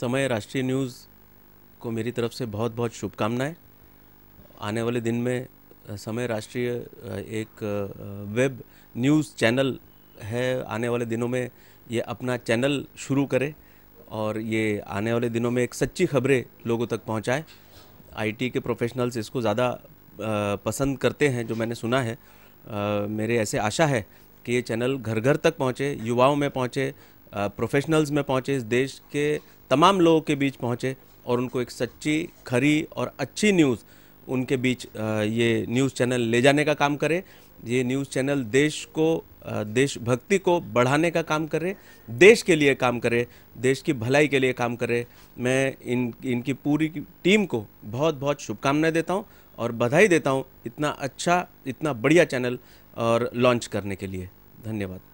समय राष्ट्रीय न्यूज़ को मेरी तरफ से बहुत बहुत शुभकामनाएं आने वाले दिन में समय राष्ट्रीय एक वेब न्यूज़ चैनल है आने वाले दिनों में ये अपना चैनल शुरू करे और ये आने वाले दिनों में एक सच्ची खबरें लोगों तक पहुंचाए आईटी के प्रोफेशनल्स इसको ज़्यादा पसंद करते हैं जो मैंने सुना है मेरे ऐसे आशा है कि ये चैनल घर घर तक पहुँचे युवाओं में पहुँचे प्रोफेशनल्स में पहुँचे इस देश के तमाम लोगों के बीच पहुँचे और उनको एक सच्ची खरी और अच्छी न्यूज़ उनके बीच ये न्यूज़ चैनल ले जाने का काम करे ये न्यूज़ चैनल देश को देशभक्ति को बढ़ाने का काम करे देश के लिए काम करे देश की भलाई के लिए काम करे मैं इन इनकी पूरी टीम को बहुत बहुत शुभकामनाएं देता हूँ और बधाई देता हूँ इतना अच्छा इतना बढ़िया चैनल और लॉन्च करने के लिए धन्यवाद